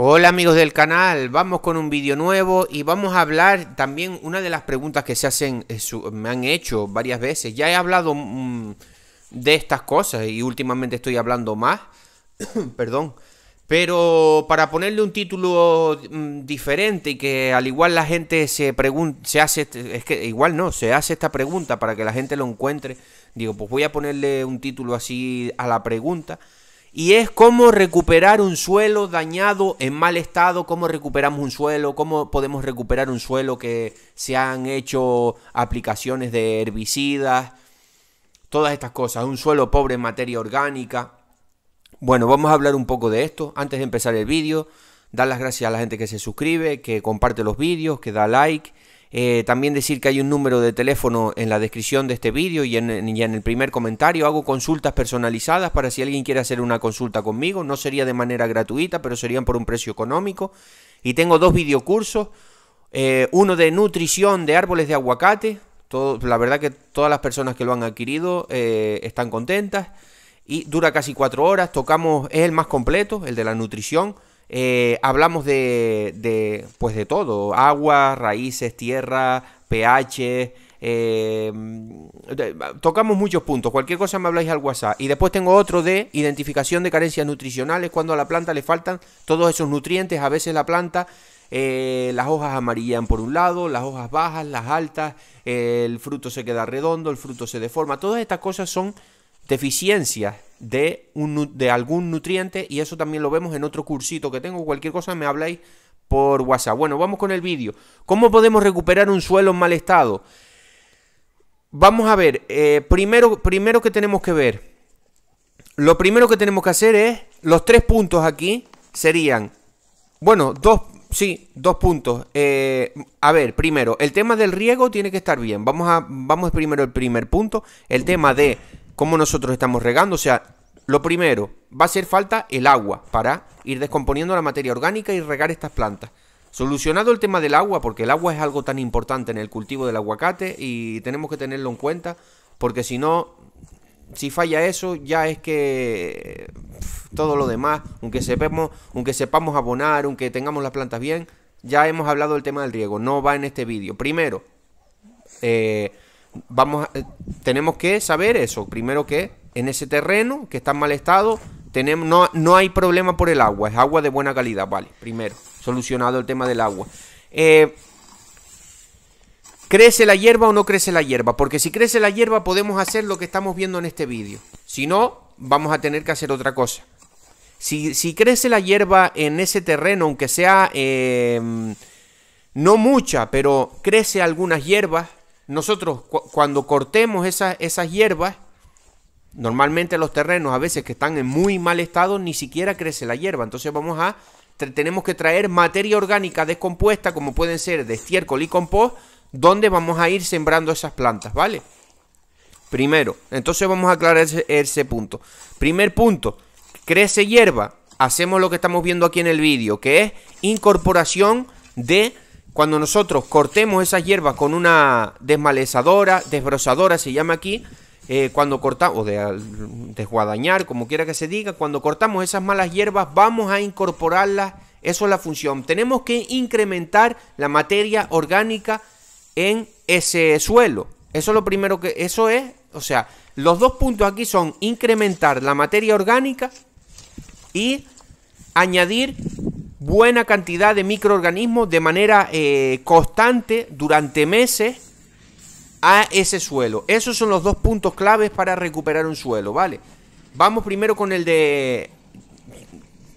Hola amigos del canal, vamos con un vídeo nuevo y vamos a hablar también una de las preguntas que se hacen, eh, me han hecho varias veces. Ya he hablado mm, de estas cosas y últimamente estoy hablando más, perdón, pero para ponerle un título mm, diferente y que al igual la gente se pregunta, se hace, este, es que igual no, se hace esta pregunta para que la gente lo encuentre, digo, pues voy a ponerle un título así a la pregunta y es cómo recuperar un suelo dañado en mal estado, cómo recuperamos un suelo, cómo podemos recuperar un suelo que se han hecho aplicaciones de herbicidas, todas estas cosas, un suelo pobre en materia orgánica. Bueno, vamos a hablar un poco de esto antes de empezar el vídeo. Dar las gracias a la gente que se suscribe, que comparte los vídeos, que da like eh, también decir que hay un número de teléfono en la descripción de este vídeo y en, el primer comentario. Hago consultas personalizadas para si alguien quiere hacer una consulta conmigo. No sería de manera gratuita, pero serían por un precio económico. Y tengo dos videocursos. Eh, uno de nutrición de árboles de aguacate. Todo, la verdad que todas las personas que lo han adquirido eh, están contentas. Y dura casi cuatro horas. Tocamos, es el más completo, el de la nutrición. Eh, hablamos de, pues de todo, agua, raíces, tierra, pH, eh, tocamos muchos puntos. Cualquier cosa me habláis al WhatsApp. Y después tengo otro de identificación de carencias nutricionales, cuando a la planta le faltan todos esos nutrientes. A veces la planta, eh, las hojas amarillan por un lado, las hojas bajas, las altas, el fruto se queda redondo, el fruto se deforma. Todas estas cosas son deficiencias de, un, de algún nutriente y eso también lo vemos en otro cursito que tengo. Cualquier cosa me habláis por WhatsApp. Bueno, vamos con el vídeo. ¿Cómo podemos recuperar un suelo en mal estado? Vamos a ver, eh, primero, primero que tenemos que ver, lo primero que tenemos que hacer es, los tres puntos aquí serían, bueno, dos, sí, dos puntos. Eh, a ver, primero, el tema del riego tiene que estar bien. Vamos, a, vamos primero el primer punto, el tema de cómo nosotros estamos regando. O sea, lo primero, va a hacer falta el agua para ir descomponiendo la materia orgánica y regar estas plantas. Solucionado el tema del agua, porque el agua es algo tan importante en el cultivo del aguacate y tenemos que tenerlo en cuenta, porque si no, si falla eso, ya es que todo lo demás, aunque sepamos, aunque sepamos abonar, aunque tengamos las plantas bien, ya hemos hablado del tema del riego, no va en este vídeo. Primero, eh, vamos eh, tenemos que saber eso. Primero que en ese terreno que está en mal estado, tenemos, no, hay problema por el agua, es agua de buena calidad, vale. Primero, solucionado el tema del agua. Eh, ¿Crece la hierba o no crece la hierba? Porque si crece la hierba podemos hacer lo que estamos viendo en este vídeo. Si no, vamos a tener que hacer otra cosa. Si, crece la hierba en ese terreno, aunque sea eh, no mucha, pero crece algunas hierbas, nosotros cuando cortemos esas, esas hierbas, normalmente los terrenos a veces que están en muy mal estado, ni siquiera crece la hierba. Entonces vamos a, tenemos que traer materia orgánica descompuesta, como pueden ser de estiércol y compost, donde vamos a ir sembrando esas plantas, ¿vale? Primero, entonces vamos a aclarar ese, ese punto. Primer punto, crece hierba, hacemos lo que estamos viendo aquí en el vídeo, que es incorporación de cuando nosotros cortemos esas hierbas con una desmalezadora, desbrozadora se llama aquí, eh, cuando cortamos, o de, desguadañar, como quiera que se diga, cuando cortamos esas malas hierbas vamos a incorporarlas, eso es la función. Tenemos que incrementar la materia orgánica en ese suelo. Eso es lo primero que, eso es, o sea, los dos puntos aquí son incrementar la materia orgánica y añadir buena cantidad de microorganismos de manera eh, constante durante meses a ese suelo. Esos son los dos puntos claves para recuperar un suelo, ¿vale? Vamos primero con el de...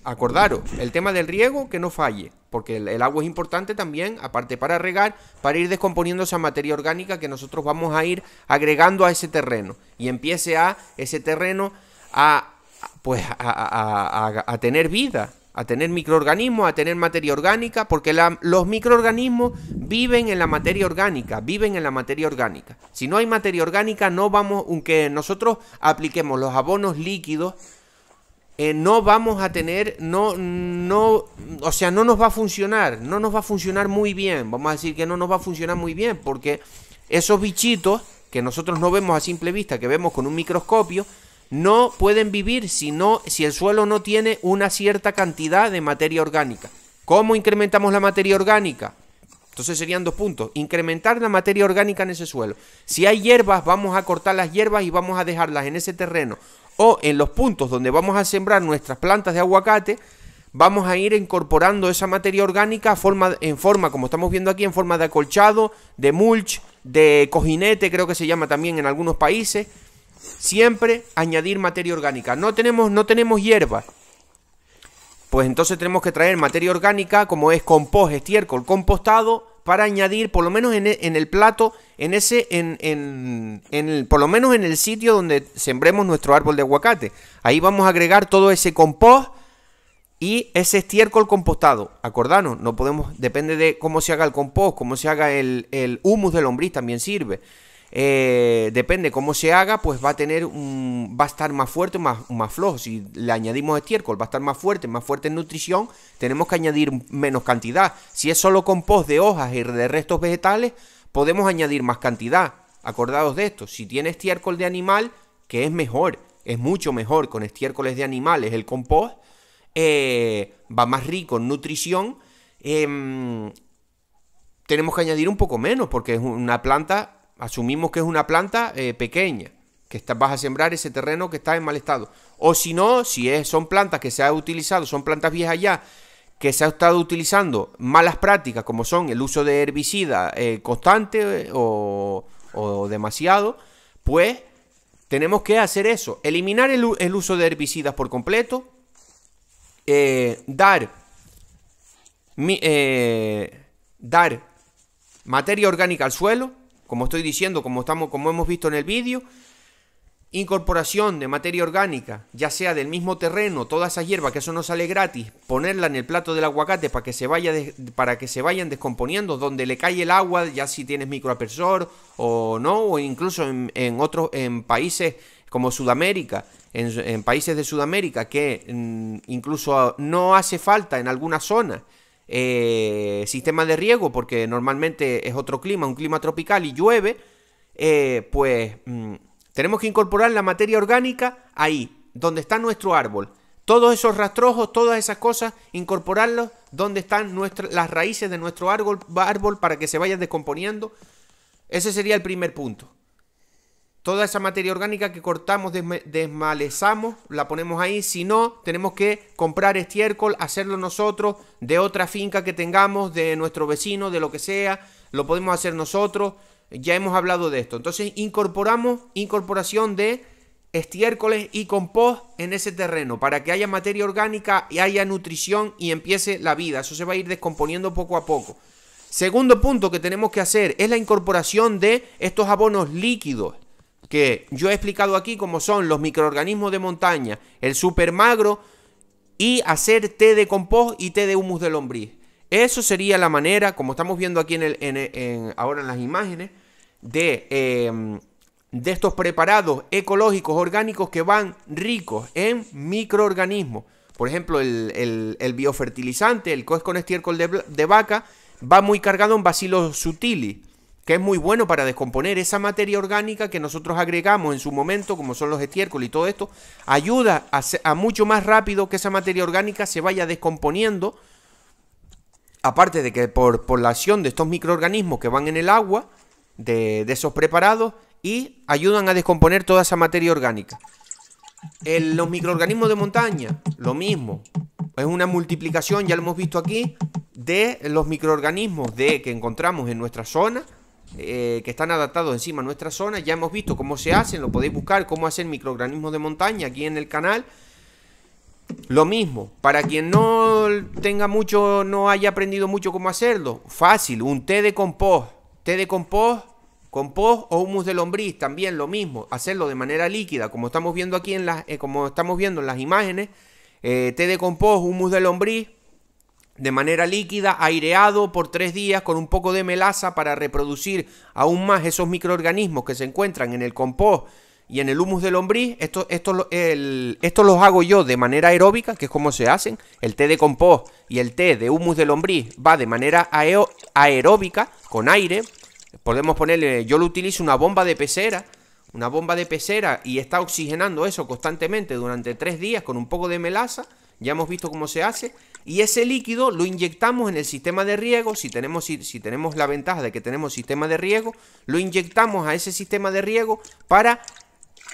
Acordaros, el tema del riego, que no falle, porque el, agua es importante también, aparte para regar, para ir descomponiendo esa materia orgánica que nosotros vamos a ir agregando a ese terreno y empiece a ese terreno a, pues, a tener vida, a tener microorganismos, a tener materia orgánica, porque los microorganismos viven en la materia orgánica, viven en la materia orgánica. Si no hay materia orgánica, no vamos, aunque nosotros apliquemos los abonos líquidos, eh, no vamos a tener, no, no, o sea, no nos va a funcionar, no nos va a funcionar muy bien, vamos a decir que no nos va a funcionar muy bien, porque esos bichitos que nosotros no vemos a simple vista, que vemos con un microscopio, no pueden vivir si, no, si el suelo no tiene una cierta cantidad de materia orgánica. ¿Cómo incrementamos la materia orgánica? Entonces serían dos puntos. Incrementar la materia orgánica en ese suelo. Si hay hierbas, vamos a cortar las hierbas y vamos a dejarlas en ese terreno. O en los puntos donde vamos a sembrar nuestras plantas de aguacate, vamos a ir incorporando esa materia orgánica en forma, como estamos viendo aquí, en forma de acolchado, de mulch, de cojinete, creo que se llama también en algunos países. Siempre añadir materia orgánica. No tenemos, no tenemos hierba. Pues entonces tenemos que traer materia orgánica como es compost, estiércol, compostado, para añadir por lo menos en, e, el plato, en ese, en, en, por lo menos en el sitio donde sembremos nuestro árbol de aguacate. Ahí vamos a agregar todo ese compost y ese estiércol compostado. Acordanos, no podemos, depende de cómo se haga el compost, cómo se haga el, el humus de lombriz también sirve. Eh, depende cómo se haga, pues va a tener un, va a estar más fuerte más, flojo. Si le añadimos estiércol, va a estar más fuerte, más fuerte en nutrición, tenemos que añadir menos cantidad. Si es solo compost de hojas y de restos vegetales, podemos añadir más cantidad. Acordados de esto, si tiene estiércol de animal, que es mejor, es mucho mejor con estiércoles de animales el compost, eh, va más rico en nutrición. Em, tenemos que añadir un poco menos porque es una planta Asumimos que es una planta eh, pequeña, que vas a sembrar ese terreno que está en mal estado. O si no, si es, son plantas que se han utilizado, son plantas viejas ya, que se ha estado utilizando malas prácticas como son el uso de herbicidas eh, constante eh, o, demasiado, pues tenemos que hacer eso, eliminar el, uso de herbicidas por completo, dar, dar materia orgánica al suelo, como estoy diciendo, como, estamos, como hemos visto en el vídeo, incorporación de materia orgánica, ya sea del mismo terreno, toda esa hierba, que eso no sale gratis, ponerla en el plato del aguacate para que se, vaya para que se vayan descomponiendo, donde le cae el agua, ya si tienes microapersor o no, o incluso en, otros en países como Sudamérica, en, países de Sudamérica, que mm, incluso no hace falta en alguna zona. Eh, sistema de riego, porque normalmente es otro clima, un clima tropical y llueve, eh, pues mm, tenemos que incorporar la materia orgánica ahí, donde está nuestro árbol. Todos esos rastrojos, todas esas cosas, incorporarlos donde están nuestras, las raíces de nuestro árbol, árbol para que se vayan descomponiendo. Ese sería el primer punto toda esa materia orgánica que cortamos, desmalezamos, la ponemos ahí. Si no, tenemos que comprar estiércol, hacerlo nosotros, de otra finca que tengamos, de nuestro vecino, de lo que sea, lo podemos hacer nosotros. Ya hemos hablado de esto. Entonces incorporamos incorporación de estiércoles y compost en ese terreno para que haya materia orgánica y haya nutrición y empiece la vida. Eso se va a ir descomponiendo poco a poco. Segundo punto que tenemos que hacer es la incorporación de estos abonos líquidos que yo he explicado aquí cómo son los microorganismos de montaña, el supermagro y hacer té de compost y té de humus de lombriz. Eso sería la manera, como estamos viendo aquí en ahora en las imágenes, de, em, de estos preparados ecológicos orgánicos que van ricos en microorganismos. Por ejemplo, el, biofertilizante, el coes con estiércol de, vaca, va muy cargado en bacilos sutilis que es muy bueno para descomponer esa materia orgánica que nosotros agregamos en su momento, como son los estiércoles y todo esto, ayuda a, mucho más rápido que esa materia orgánica se vaya descomponiendo, aparte de que por, por la acción de estos microorganismos que van en el agua, de, esos preparados, y ayudan a descomponer toda esa materia orgánica. los microorganismos de montaña, lo mismo. Es una multiplicación, ya lo hemos visto aquí, de los microorganismos de, que encontramos en nuestra zona, eh, que están adaptados encima a nuestra zona. Ya hemos visto cómo se hacen, lo podéis buscar, cómo hacer microorganismos de montaña aquí en el canal. Lo mismo, para quien no tenga mucho, no haya aprendido mucho cómo hacerlo, fácil, un té de compost, té de compost, compost o humus de lombriz, también lo mismo, hacerlo de manera líquida, como estamos viendo aquí en las, eh, como estamos viendo en las imágenes, eh, té de compost, humus de lombriz, de manera líquida, aireado por tres días con un poco de melaza para reproducir aún más esos microorganismos que se encuentran en el compost y en el humus de lombriz. Esto, esto, los hago yo de manera aeróbica, que es como se hacen. El té de compost y el té de humus de lombriz va de manera aeróbica, con aire. Podemos ponerle, yo lo utilizo una bomba de pecera, una bomba de pecera y está oxigenando eso constantemente durante tres días con un poco de melaza ya hemos visto cómo se hace, y ese líquido lo inyectamos en el sistema de riego, si tenemos, si, tenemos la ventaja de que tenemos sistema de riego, lo inyectamos a ese sistema de riego para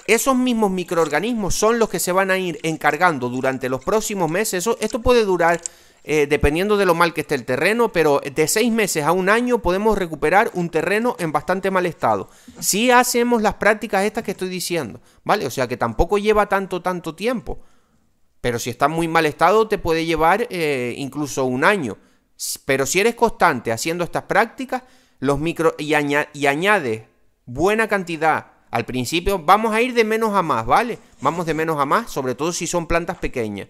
esos mismos microorganismos son los que se van a ir encargando durante los próximos meses. esto puede durar, eh, dependiendo de lo mal que esté el terreno, pero de seis meses a un año podemos recuperar un terreno en bastante mal estado. Si hacemos las prácticas estas que estoy diciendo, ¿vale? O sea que tampoco lleva tanto, tanto tiempo. Pero si está muy mal estado, te puede llevar eh, incluso un año. Pero si eres constante haciendo estas prácticas los micro, y, añades buena cantidad al principio, vamos a ir de menos a más, ¿vale? Vamos de menos a más, sobre todo si son plantas pequeñas.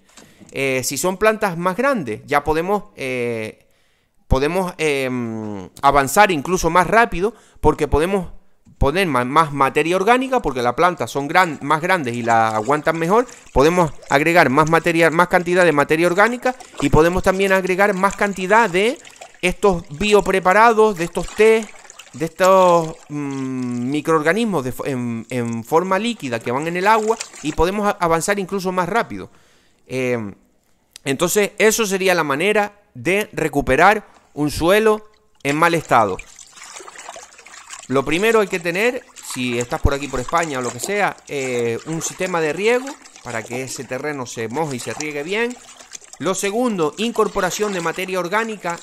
Eh, si son plantas más grandes, ya podemos, eh, podemos em, avanzar incluso más rápido porque podemos poner más, materia orgánica porque las plantas son más grandes y la aguantan mejor. Podemos agregar más, materia, más cantidad de materia orgánica y podemos también agregar más cantidad de estos biopreparados, de estos té, de estos mm, microorganismos en, forma líquida que van en el agua y podemos avanzar incluso más rápido. Em, entonces, eso sería la manera de recuperar un suelo en mal estado. Lo primero hay que tener, si estás por aquí por España o lo que sea, eh, un sistema de riego para que ese terreno se moje y se riegue bien. Lo segundo, incorporación de materia orgánica,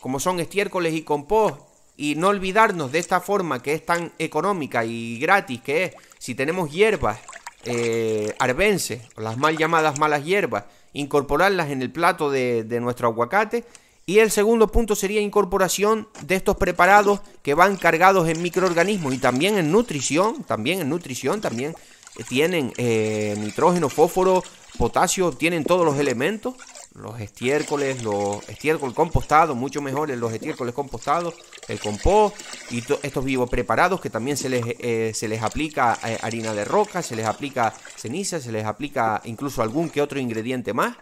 como son estiércoles y compost, y no olvidarnos de esta forma que es tan económica y gratis que es, si tenemos hierbas eh, arbenses, las mal llamadas malas hierbas, incorporarlas en el plato de nuestro aguacate y el segundo punto sería incorporación de estos preparados que van cargados en microorganismos y también en nutrición, también en nutrición, también eh, tienen eh, nitrógeno, fósforo, potasio, tienen todos los elementos, los estiércoles, los estiércoles compostados, mucho mejor eh, los estiércoles compostados, el compost y estos vivos preparados que también se les, se les aplica harina de roca, se les aplica ceniza, se les aplica incluso algún que otro ingrediente más.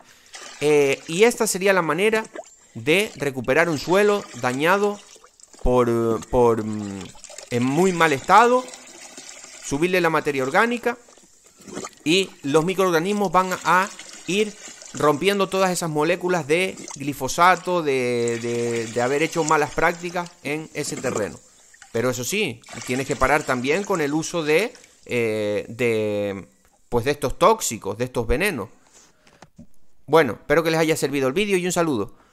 y esta sería la manera de recuperar un suelo dañado por, eh, por mm, en muy mal estado, subirle la materia orgánica y los microorganismos van a ir rompiendo todas esas moléculas de glifosato, de, de, haber hecho malas prácticas en ese terreno. Pero eso sí, tienes que parar también con el uso de, eh, de, pues de estos tóxicos, de estos venenos. Bueno, espero que les haya servido el vídeo y un saludo.